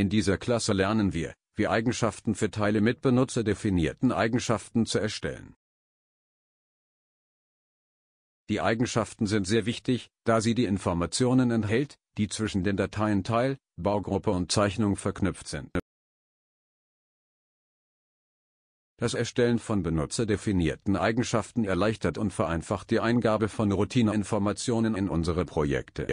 In dieser Klasse lernen wir, wie Eigenschaften für Teile mit benutzerdefinierten Eigenschaften zu erstellen. Die Eigenschaften sind sehr wichtig, da sie die Informationen enthält, die zwischen den Dateien Teil, Baugruppe und Zeichnung verknüpft sind. Das Erstellen von benutzerdefinierten Eigenschaften erleichtert und vereinfacht die Eingabe von Routineinformationen in unsere Projekte.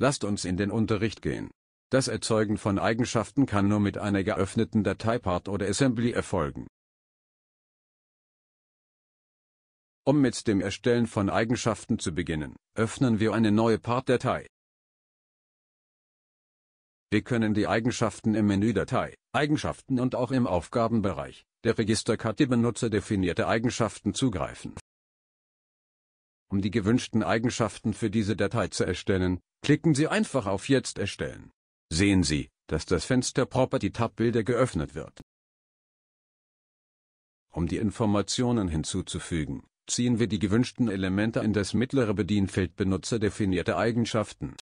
Lasst uns in den Unterricht gehen. Das Erzeugen von Eigenschaften kann nur mit einer geöffneten Dateipart oder Assembly erfolgen. Um mit dem Erstellen von Eigenschaften zu beginnen, öffnen wir eine neue Part-Datei. Wir können die Eigenschaften im Menü Datei, Eigenschaften und auch im Aufgabenbereich der Registerkarte Benutzer definierte Eigenschaften zugreifen. Um die gewünschten Eigenschaften für diese Datei zu erstellen, klicken Sie einfach auf Jetzt erstellen. Sehen Sie, dass das Fenster Property Tab Bilder geöffnet wird. Um die Informationen hinzuzufügen, ziehen wir die gewünschten Elemente in das mittlere Bedienfeld benutzerdefinierte Eigenschaften.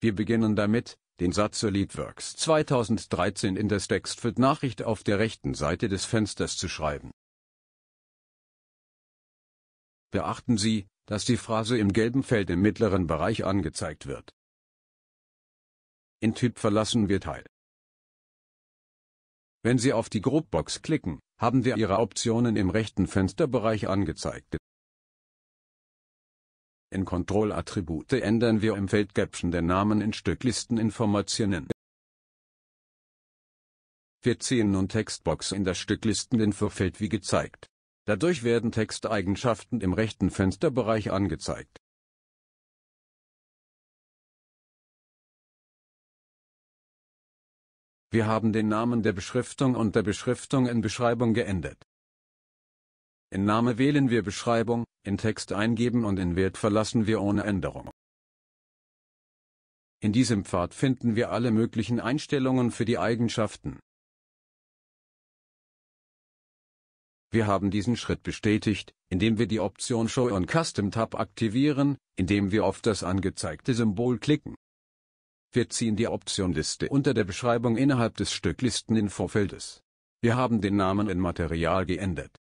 Wir beginnen damit, den Satz SolidWorks 2013 in das Textfeld Nachricht auf der rechten Seite des Fensters zu schreiben. Beachten Sie, dass die Phrase im gelben Feld im mittleren Bereich angezeigt wird. In Typ verlassen wir Teil. Wenn Sie auf die Grobbox klicken, haben wir Ihre Optionen im rechten Fensterbereich angezeigt. In Kontrollattribute ändern wir im Feld Caption den Namen in Stücklisteninformationen. Wir ziehen nun Textbox in das Stücklisteninfofeld wie gezeigt. Dadurch werden Texteigenschaften im rechten Fensterbereich angezeigt. Wir haben den Namen der Beschriftung und der Beschriftung in Beschreibung geändert. In Name wählen wir Beschreibung, in Text eingeben und in Wert verlassen wir ohne Änderung. In diesem Pfad finden wir alle möglichen Einstellungen für die Eigenschaften. Wir haben diesen Schritt bestätigt, indem wir die Option Show on Custom Tab aktivieren, indem wir auf das angezeigte Symbol klicken. Wir ziehen die Option Liste unter der Beschreibung innerhalb des Stücklisteninfofeldes. Wir haben den Namen in Material geändert.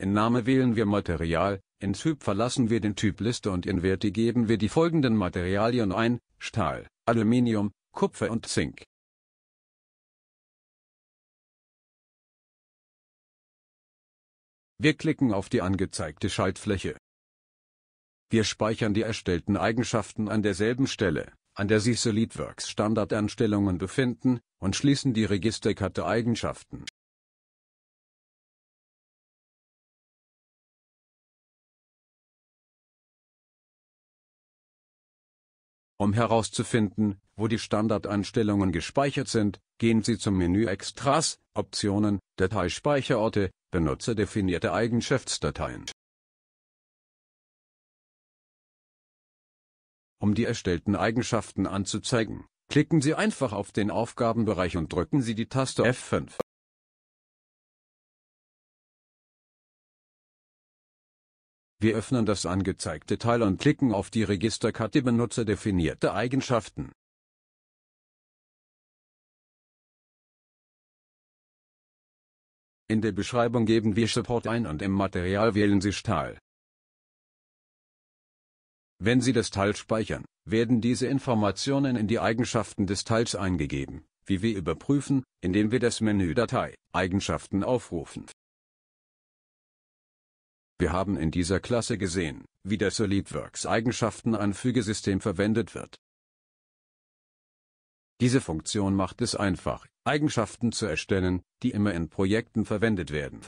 In Name wählen wir Material, in Typ verlassen wir den Typ Liste und in Werte geben wir die folgenden Materialien ein, Stahl, Aluminium, Kupfer und Zink. Wir klicken auf die angezeigte Schaltfläche. Wir speichern die erstellten Eigenschaften an derselben Stelle, an der sich SolidWorks Standardeinstellungen befinden, und schließen die Registerkarte Eigenschaften. Um herauszufinden, wo die Standardeinstellungen gespeichert sind, gehen Sie zum Menü Extras, Optionen, Dateispeicherorte benutzerdefinierte Eigenschaftsdateien. Um die erstellten Eigenschaften anzuzeigen, klicken Sie einfach auf den Aufgabenbereich und drücken Sie die Taste F5. Wir öffnen das angezeigte Teil und klicken auf die Registerkarte benutzerdefinierte Eigenschaften. In der Beschreibung geben wir Support ein und im Material wählen Sie Stahl. Wenn Sie das Teil speichern, werden diese Informationen in die Eigenschaften des Teils eingegeben, wie wir überprüfen, indem wir das Menü Datei Eigenschaften aufrufen. Wir haben in dieser Klasse gesehen, wie das SolidWorks eigenschaften Anfügesystem verwendet wird. Diese Funktion macht es einfach, Eigenschaften zu erstellen, die immer in Projekten verwendet werden